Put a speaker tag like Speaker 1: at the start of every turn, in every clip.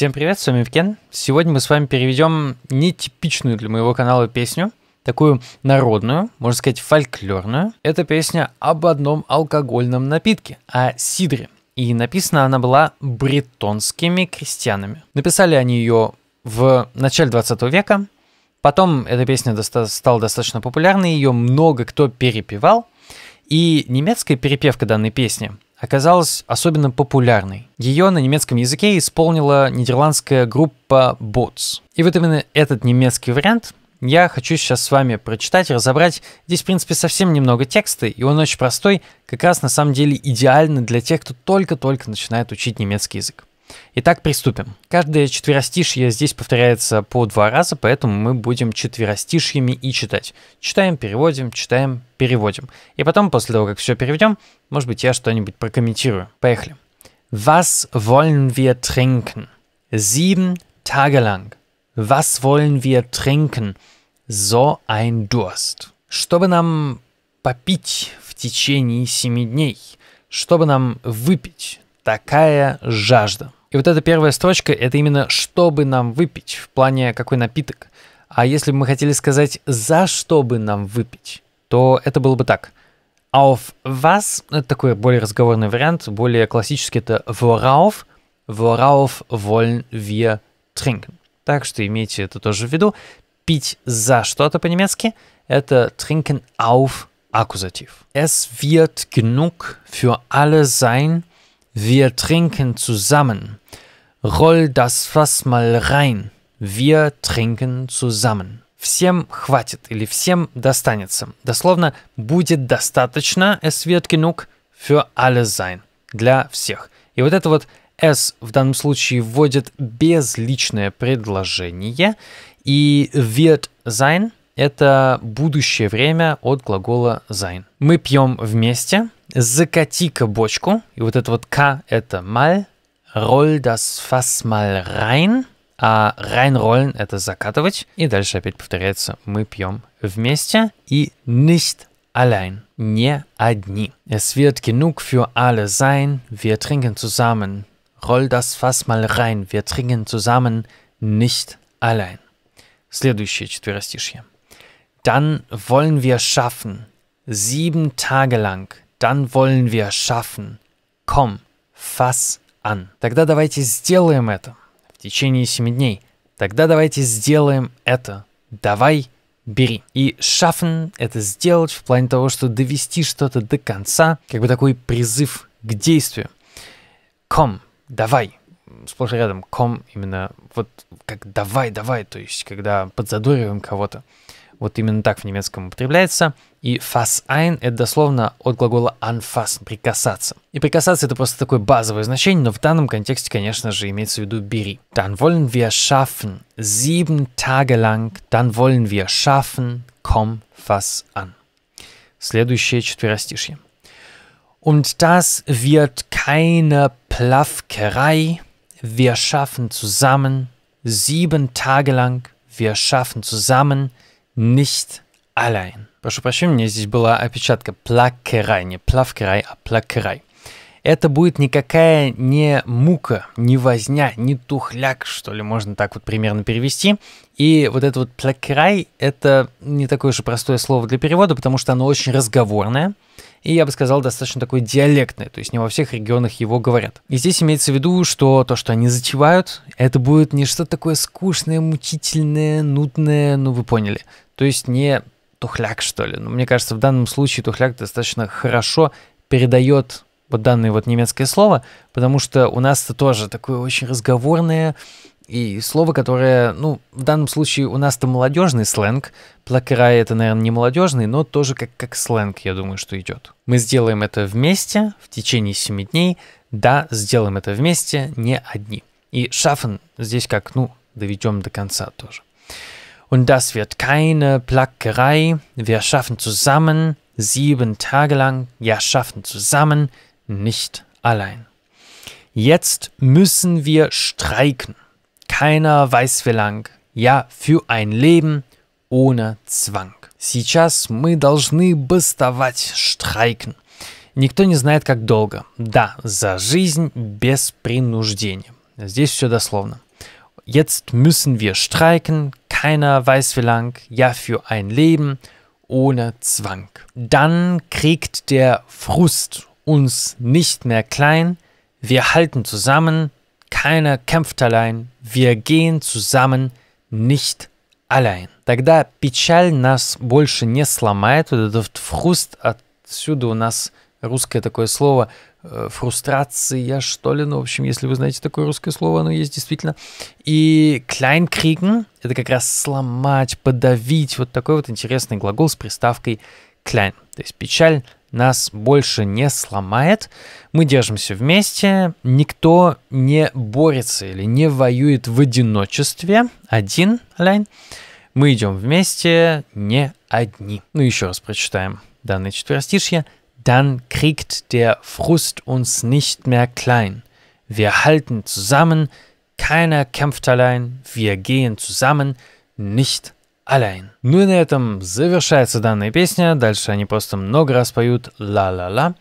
Speaker 1: Всем привет, с вами Евген. Сегодня мы с вами переведем нетипичную для моего канала песню, такую народную, можно сказать фольклорную. Это песня об одном алкогольном напитке, о сидре. И написана она была бретонскими крестьянами. Написали они ее в начале 20 века. Потом эта песня доста- стала достаточно популярной, ее много кто перепевал. И немецкая перепевка данной песни – оказалась особенно популярной. Ее на немецком языке исполнила нидерландская группа Bots. И вот именно этот немецкий вариант я хочу сейчас с вами прочитать, разобрать. Здесь, в принципе, совсем немного текста, и он очень простой, как раз на самом деле идеально для тех, кто только-только начинает учить немецкий язык. Итак, приступим. Каждое четверостишье здесь повторяется по два раза, поэтому мы будем четверостишьями и читать. Читаем, переводим, читаем, переводим. И потом, после того, как все переведем, может быть, я что-нибудь прокомментирую. Поехали. Was wollen wir trinken? Sieben Tage lang. Was wollen wir trinken? So ein Durst. Чтобы нам попить в течение семи дней, чтобы нам выпить такая жажда. И вот эта первая строчка — это именно «что бы нам выпить», в плане «какой напиток». А если бы мы хотели сказать «за что бы нам выпить», то это было бы так. «А «Auf was» — это такой более разговорный вариант, более классический — это «worauf», «worauf wollen wir trinken». Так что имейте это тоже в виду. Пить за что-то по-немецки — это «trinken auf» аккузатив. «Es wird genug für alle sein», Wir trinken zusammen. Roll das Fass mal rein. Wir trinken zusammen. Всем хватит или всем достанется. Дословно, будет достаточно, es wird genug, für alle sein. Для всех. И вот это вот S в данном случае вводит безличное предложение. И wird sein – это будущее время от глагола sein. Мы пьем вместе – закати-ка бочку. И вот это вот К это mal, roll das Fass mal rein. А reinrollen это закатывать. И дальше опять повторяется, мы пьем вместе. И nicht allein, не одни. Es wird genug für alle sein, wir trinken zusammen. Roll das Fass mal rein, wir trinken zusammen, nicht allein. Следующее четверостишье. Dann wollen wir schaffen, sieben Tage lang Dann wollen wir schaffen. Komm, fass an. Тогда давайте сделаем это в течение семи дней. Тогда давайте сделаем это. Давай, бери. И schaffen — это сделать в плане того, что довести что-то до конца, как бы такой призыв к действию. Komm, давай, сплошь рядом ком именно вот как давай, давай, то есть когда подзадориваем кого-то. Вот именно так в немецком употребляется. И fast ein – это дословно от глагола anfassen – прикасаться. И прикасаться – это просто такое базовое значение, но в данном контексте, конечно же, имеется в виду бери. Dann wollen wir schaffen, sieben Tage lang, dann wollen wir schaffen, komm fast an. Следующее четверостишье. Und das wird keine Plafkerei. Wir schaffen zusammen, sieben Tage lang, wir schaffen zusammen – nicht allein. Прошу прощения, у меня здесь была опечатка плакерай, не плавкерай, а плакерай. Это будет никакая не мука, не возня, не тухляк, что ли, можно так вот примерно перевести. И вот это вот плакерай – это не такое же простое слово для перевода, потому что оно очень разговорное, и, я бы сказал, достаточно такое диалектное, то есть не во всех регионах его говорят. И здесь имеется в виду, что то, что они затевают, это будет не что-то такое скучное, мучительное, нудное, ну вы поняли то есть не тухляк, что ли. Но ну, мне кажется, в данном случае тухляк достаточно хорошо передает вот данное вот немецкое слово, потому что у нас то тоже такое очень разговорное и слово, которое, ну, в данном случае у нас-то молодежный сленг, плакерай это, наверное, не молодежный, но тоже как, как сленг, я думаю, что идет. Мы сделаем это вместе в течение 7 дней, да, сделаем это вместе, не одни. И шафен здесь как, ну, доведем до конца тоже. Und das wird keine Plackerei. Wir schaffen zusammen, sieben Tage lang, ja, schaffen zusammen, nicht allein. Jetzt müssen wir streiken. Keiner weiß wie lang. Ja, für ein Leben ohne Zwang. Сейчас мы должны бастовать, стreiken. Никто не знает, как долго. Да, за жизнь без принуждения. Здесь все дословно. Jetzt müssen wir streiken, keiner weiß wie lang, ja für ein Leben ohne Zwang. Dann kriegt der Frust uns nicht mehr klein, wir halten zusammen, keiner kämpft allein, wir gehen zusammen, nicht allein. Тогда печаль нас больше не сломает, вот этот фруст отсюда у нас русское такое слово, э, фрустрация, что ли, ну, в общем, если вы знаете такое русское слово, оно есть действительно. И «kleinkriegen» — это как раз сломать, подавить, вот такой вот интересный глагол с приставкой «klein», то есть печаль нас больше не сломает, мы держимся вместе, никто не борется или не воюет в одиночестве, один, лайн мы идем вместе, не одни. Ну, еще раз прочитаем данное четверостишье — dann kriegt der Frust uns nicht mehr klein. Wir halten zusammen, keiner kämpft allein, wir gehen zusammen, nicht Аляйн. Ну и на этом завершается данная песня. Дальше они просто много раз поют «Ла-ла-ла».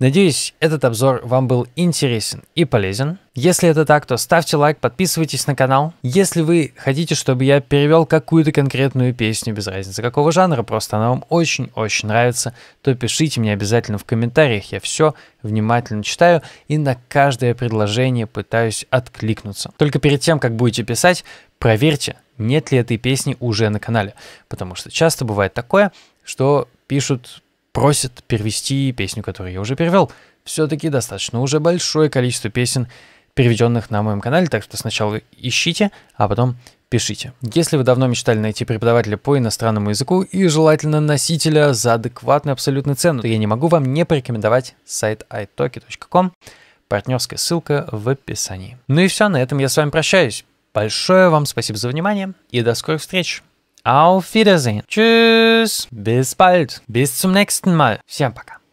Speaker 1: Надеюсь, этот обзор вам был интересен и полезен. Если это так, то ставьте лайк, подписывайтесь на канал. Если вы хотите, чтобы я перевел какую-то конкретную песню, без разницы какого жанра, просто она вам очень-очень нравится, то пишите мне обязательно в комментариях, я все внимательно читаю и на каждое предложение пытаюсь откликнуться. Только перед тем, как будете писать, проверьте, нет ли этой песни уже на канале. Потому что часто бывает такое, что пишут, просят перевести песню, которую я уже перевел. Все-таки достаточно уже большое количество песен, переведенных на моем канале, так что сначала ищите, а потом пишите. Если вы давно мечтали найти преподавателя по иностранному языку и желательно носителя за адекватную абсолютную цену, то я не могу вам не порекомендовать сайт italki.com. Партнерская ссылка в описании. Ну и все, на этом я с вами прощаюсь. Большое вам спасибо за внимание и до скорых встреч. Auf Wiedersehen. Tschüss. Bis bald. Bis zum nächsten Mal. Всем пока.